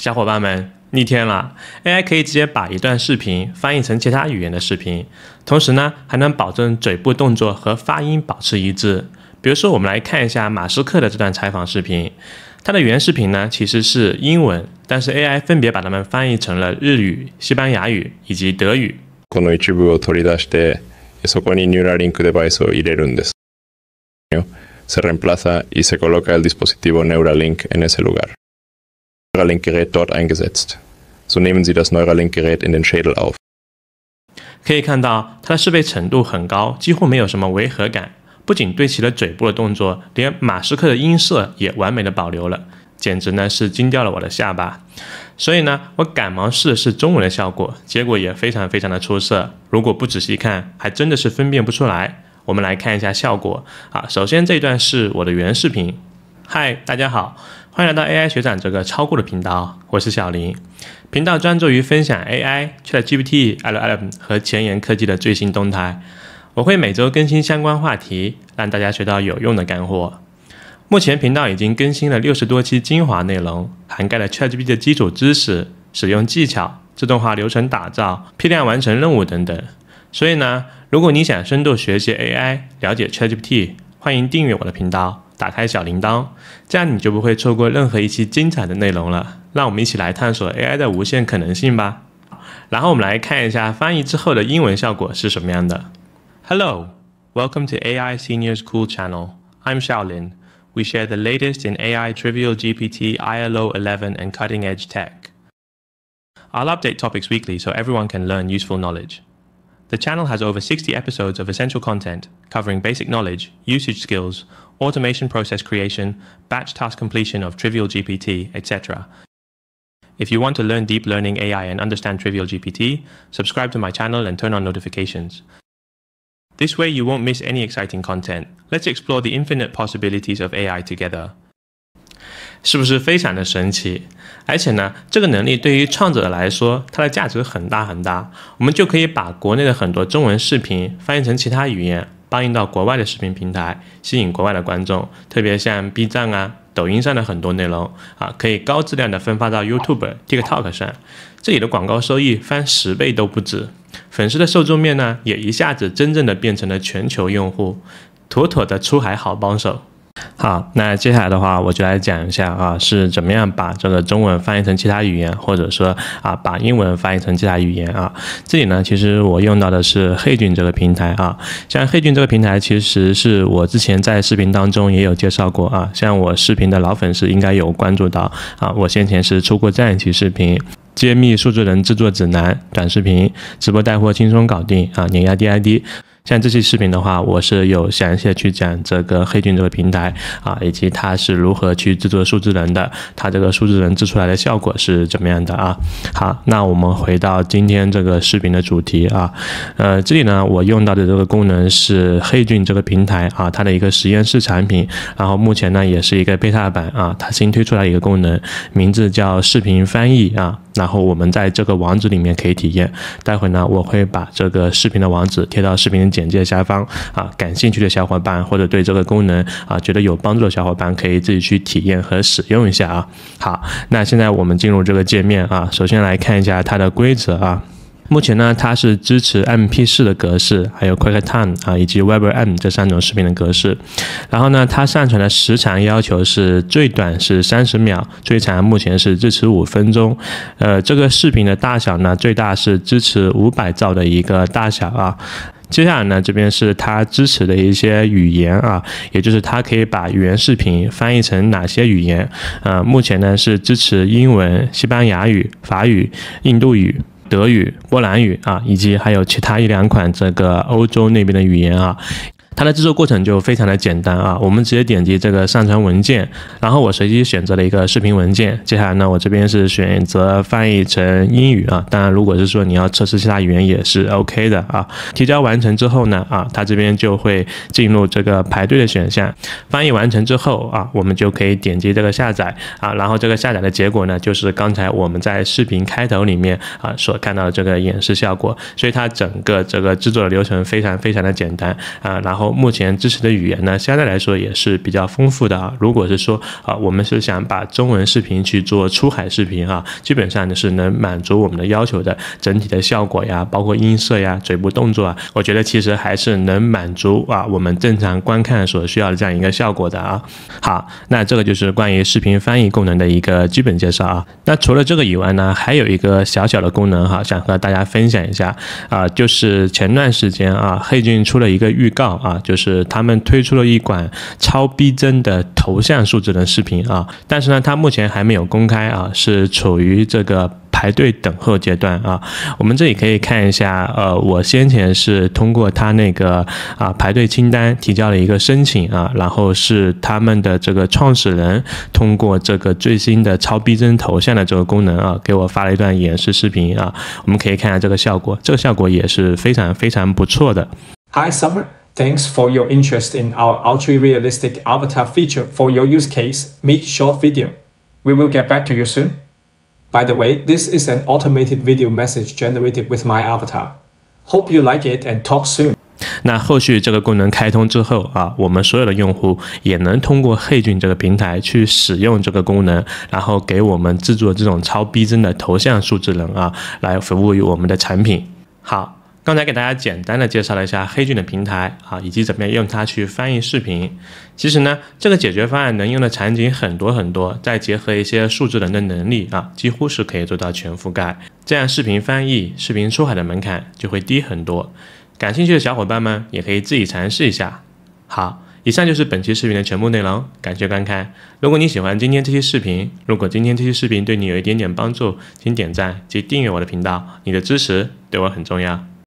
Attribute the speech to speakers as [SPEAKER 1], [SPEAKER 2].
[SPEAKER 1] 小伙伴们，逆天了！AI 可以直接把一段视频翻译成其他语言的视频，同时呢，还能保证嘴部动作和发音保持一致。比如说，我们来看一下马斯克的这段采访视频，它的原视频呢其实是英文，但是 AI 分别把它们翻译成了日语、西班牙语以及德语。可以看到它的适配程度很高，几乎没有什么违和感。不仅对齐了嘴部的动作，连马斯克的音色也完美的保留了，简直呢是惊掉了我的下巴。所以呢，我赶忙试试中文的效果，结果也非常非常的出色。如果不仔细看，还真的是分辨不出来。我们来看一下效果啊。首先这一段是我的原视频。嗨，大家好，欢迎来到 AI 学长这个超酷的频道，我是小林。频道专注于分享 AI、ChatGPT、LLM 和前沿科技的最新动态，我会每周更新相关话题，让大家学到有用的干货。目前频道已经更新了六十多期精华内容，涵盖了 ChatGPT 的基础知识、使用技巧、自动化流程打造、批量完成任务等等。所以呢，如果你想深度学习 AI，了解 ChatGPT，欢迎订阅我的频道。打开小铃铛，这样你就不会错过任何一期精彩的内容了。让我们一起来探索 AI 的无限可能性吧。然后我们来看一下翻译之后的英文效果是什么样的。Hello, welcome to AI Senior School Channel. I'm Xiaolin. We share the latest in AI Trivial GPT, ILO 11, and cutting edge tech. I'll update topics weekly so everyone can learn useful knowledge. The channel has over 60 episodes of essential content covering basic knowledge, usage skills, automation process creation, batch task completion of Trivial GPT, etc. If you want to learn deep learning AI and understand Trivial GPT, subscribe to my channel and turn on notifications. This way you won't miss any exciting content. Let's explore the infinite possibilities of AI together. 是不是非常的神奇？而且呢，这个能力对于创作者来说，它的价值很大很大。我们就可以把国内的很多中文视频翻译成其他语言，搬运到国外的视频平台，吸引国外的观众，特别像 B 站啊、抖音上的很多内容啊，可以高质量的分发到 YouTube、TikTok 上，这里的广告收益翻十倍都不止，粉丝的受众面呢，也一下子真正的变成了全球用户，妥妥的出海好帮手。好，那接下来的话，我就来讲一下啊，是怎么样把这个中文翻译成其他语言，或者说啊，把英文翻译成其他语言啊。这里呢，其实我用到的是黑骏这个平台啊。像黑骏这个平台，其实是我之前在视频当中也有介绍过啊。像我视频的老粉丝应该有关注到啊，我先前是出过这样一期视频：揭秘数字人制作指南、短视频直播带货轻松搞定啊，碾压 DID。像这期视频的话，我是有详细的去讲这个黑俊这个平台啊，以及它是如何去制作数字人的，它这个数字人制出来的效果是怎么样的啊？好，那我们回到今天这个视频的主题啊，呃，这里呢我用到的这个功能是黑俊这个平台啊，它的一个实验室产品，然后目前呢也是一个 beta 版啊，它新推出来一个功能，名字叫视频翻译啊。然后我们在这个网址里面可以体验，待会呢我会把这个视频的网址贴到视频简介下方啊，感兴趣的小伙伴或者对这个功能啊觉得有帮助的小伙伴可以自己去体验和使用一下啊。好，那现在我们进入这个界面啊，首先来看一下它的规则啊。目前呢，它是支持 MP4 的格式，还有 QuickTime 啊，以及 WebM 这三种视频的格式。然后呢，它上传的时长要求是最短是三十秒，最长目前是支持五分钟。呃，这个视频的大小呢，最大是支持五百兆的一个大小啊。接下来呢，这边是它支持的一些语言啊，也就是它可以把原视频翻译成哪些语言？呃，目前呢是支持英文、西班牙语、法语、印度语。德语、波兰语啊，以及还有其他一两款这个欧洲那边的语言啊。它的制作过程就非常的简单啊，我们直接点击这个上传文件，然后我随机选择了一个视频文件，接下来呢，我这边是选择翻译成英语啊，当然如果是说你要测试其他语言也是 OK 的啊。提交完成之后呢，啊，它这边就会进入这个排队的选项，翻译完成之后啊，我们就可以点击这个下载啊，然后这个下载的结果呢，就是刚才我们在视频开头里面啊所看到的这个演示效果，所以它整个这个制作的流程非常非常的简单啊，然后。目前支持的语言呢，相对来说也是比较丰富的啊。如果是说啊，我们是想把中文视频去做出海视频哈，基本上呢是能满足我们的要求的。整体的效果呀，包括音色呀、嘴部动作啊，我觉得其实还是能满足啊我们正常观看所需要的这样一个效果的啊。好，那这个就是关于视频翻译功能的一个基本介绍啊。那除了这个以外呢，还有一个小小的功能哈，想和大家分享一下啊，就是前段时间啊，黑俊出了一个预告啊。啊，就是他们推出了一款超逼真的头像数字的视频啊，但是呢，它目前还没有公开啊，是处于这个排队等候阶段啊。我们这里可以看一下，呃，我先前是通过他那个啊排队清单提交了一个申请啊，然后是他们的这个创始人通过这个最新的超逼真头像的这个功能啊，给我发了一段演示视频啊，我们可以看一下这个效果，这个效果也是非常非常不错的。Hi, Summer。Thanks for your interest in our ultra-realistic avatar feature for your use case, Meet Short Video. We will get back to you soon. By the way, this is an automated video message generated with my avatar. Hope you like it and talk soon. 那后续这个功能开通之后啊，我们所有的用户也能通过 Hey 这个平台去使用这个功能，然后给我们制作这种超逼真的头像数字人啊，来服务于我们的产品。好。刚才给大家简单的介绍了一下黑骏的平台啊，以及怎么样用它去翻译视频。其实呢，这个解决方案能用的场景很多很多，再结合一些数字人的能力啊，几乎是可以做到全覆盖。这样视频翻译、视频出海的门槛就会低很多。感兴趣的小伙伴们也可以自己尝试一下。好，以上就是本期视频的全部内容，感谢观看。如果你喜欢今天这期视频，如果今天这期视频对你有一点点帮助，请点赞及订阅我的频道。你的支持对我很重要。